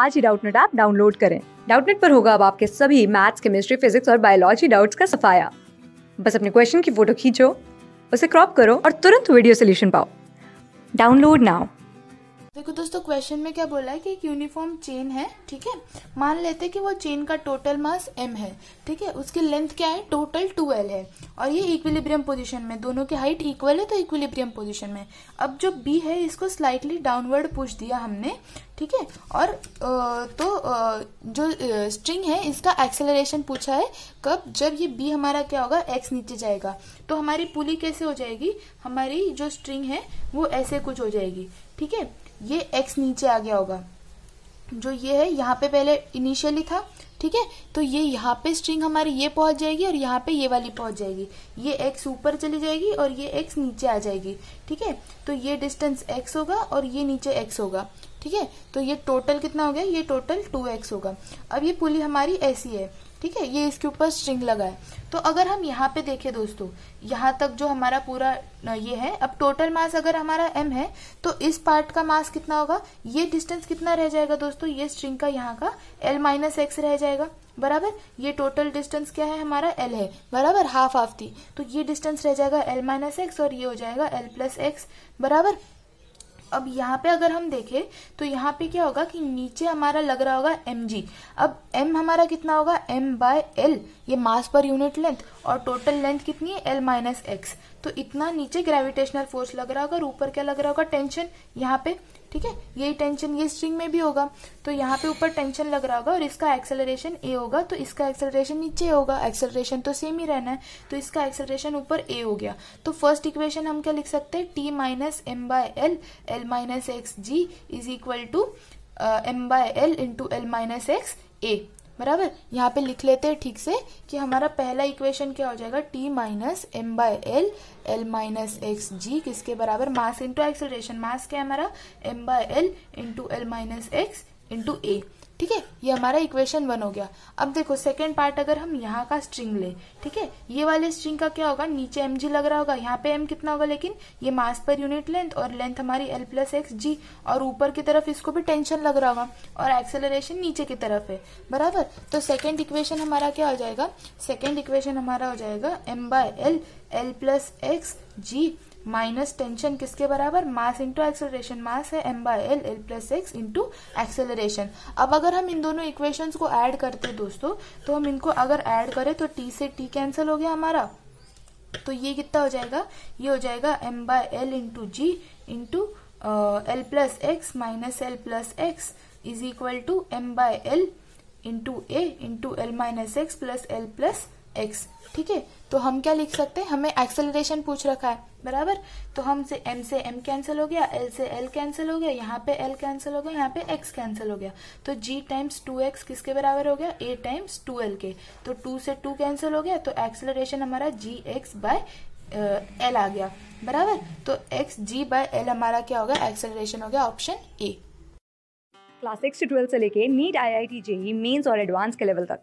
आज ही Doubtnut app download करें डाउटनेट पर होगा अब आपके सभी मैथ्स केमिस्ट्री फिजिक्स और बायोलॉजी डाउट्स का सफाया बस अपने क्वेश्चन की फोटो खींचो उसे क्रॉप करो और तुरंत वीडियो सोल्यूशन पाओ डाउनलोड नाउ देखो दोस्तों क्वेश्चन में क्या बोला है कि एक यूनिफॉर्म चेन है ठीक है मान लेते हैं कि वो चेन का टोटल मास m है ठीक है उसकी लेंथ क्या है टोटल 2l है और ये इक्विलिब्रियम पोजीशन में दोनों के हाइट इक्वल है तो इक्विलिब्रियम पोजीशन में अब जो b है इसको स्लाइटली डाउनवर्ड पुश दिया हमने ठीक है और तो जो स्ट्रिंग है इसका एक्सेलरेशन पूछा है कब जब ये बी हमारा क्या होगा एक्स नीचे जाएगा तो हमारी पुली कैसे हो जाएगी हमारी जो स्ट्रिंग है वो ऐसे कुछ हो जाएगी ठीक है ये एक्स नीचे आ गया होगा जो ये है यहाँ पे पहले इनिशियली था ठीक है तो ये यहाँ पे स्ट्रिंग हमारी ये पहुंच जाएगी और यहाँ पे ये वाली पहुंच जाएगी ये एक्स ऊपर चली जाएगी और ये एक्स नीचे आ जाएगी ठीक है तो ये डिस्टेंस एक्स होगा और ये नीचे एक्स होगा ठीक है तो ये टोटल कितना हो गया ये टोटल टू एक्स होगा अब ये पुली हमारी ऐसी है ठीक है ये इसके ऊपर स्ट्रिंग लगा है तो अगर हम यहाँ पे देखें दोस्तों यहाँ तक जो हमारा पूरा ये है अब टोटल मास अगर हमारा m है तो इस पार्ट का मास कितना होगा ये डिस्टेंस कितना रह जाएगा दोस्तों ये स्ट्रिंग का यहाँ का l माइनस एक्स रह जाएगा बराबर ये टोटल डिस्टेंस क्या है हमारा l है बराबर हाफ हाफ थी तो ये डिस्टेंस रह जाएगा l माइनस एक्स और ये हो जाएगा l प्लस एक्स बराबर अब यहाँ पे अगर हम देखें तो यहाँ पे क्या होगा कि नीचे हमारा लग रहा होगा एम जी अब एम हमारा कितना होगा एम बाय एल ये मास पर यूनिट लेंथ और टोटल लेंथ कितनी है एल माइनस एक्स तो इतना नीचे ग्रेविटेशनल फोर्स लग रहा होगा ऊपर क्या लग रहा होगा टेंशन यहाँ पे ठीक है यही टेंशन ये स्ट्रिंग में भी होगा तो यहाँ पे ऊपर टेंशन लग रहा होगा और इसका एक्सेलरेशन ए होगा तो इसका एक्सेलरेशन नीचे होगा एक्सेलरेशन तो सेम ही रहना है तो इसका एक्सेलरेशन ऊपर ए हो गया तो फर्स्ट इक्वेशन हम क्या लिख सकते हैं T minus M by L L minus X G is equal to M by L into L minus X A बराबर यहाँ पे लिख लेते हैं ठीक से कि हमारा पहला इक्वेशन क्या हो जाएगा t minus M by L L minus X G किसके बराबर मास इंटू एक्सलेशन मास क्या है हमारा M by L into L minus X into A ठीक है ये हमारा इक्वेशन वन हो गया अब देखो सेकेंड पार्ट अगर हम यहाँ का स्ट्रिंग ले ठीक है ये वाले स्ट्रिंग का क्या होगा नीचे एम जी लग रहा होगा यहाँ पे एम कितना होगा लेकिन ये मास पर यूनिट लेंथ और लेंथ हमारी एल प्लस एक्स जी और ऊपर की तरफ इसको भी टेंशन लग रहा होगा और एक्सेलरेशन नीचे की तरफ है बराबर तो सेकेंड इक्वेशन हमारा क्या हो जाएगा सेकेंड इक्वेशन हमारा हो जाएगा M by L L plus x g minus tension किसके बराबर मास इंटू एक्सेलरेशन मास है M by L L plus x into acceleration अब अगर हम इन दोनों इक्वेशंस को ऐड करते हैं दोस्तों तो हम इनको अगर ऐड करें तो टी से टी कैंसिल हो गया हमारा तो ये कितना हो जाएगा ये हो जाएगा M by L into g into L plus x minus L plus x is equal to M by L into a into L minus x plus L plus x ठीक है तो हम क्या लिख सकते हैं हमें एक्सेलरेशन पूछ रखा है बराबर तो हम से एम से एम कैंसिल हो गया एल से एल कैंसिल हो गया यहाँ पे एल कैंसिल हो गया यहाँ पे एक्स कैंसिल हो गया तो जी टाइम्स टू एक्स किसके बराबर हो गया ए टाइम्स टू एल के तो टू से टू कैंसिल हो गया तो एक्सेलरेशन हमारा जी एक्स बाय एल आ गया बराबर तो एक्स जी बाय एल हमारा क्या होगा एक्सेलरेशन हो गया ऑप्शन ए क्लास सिक्स से ट्वेल्व से लेके NEET I I T JEE Mains और एडवांस के लेवल तक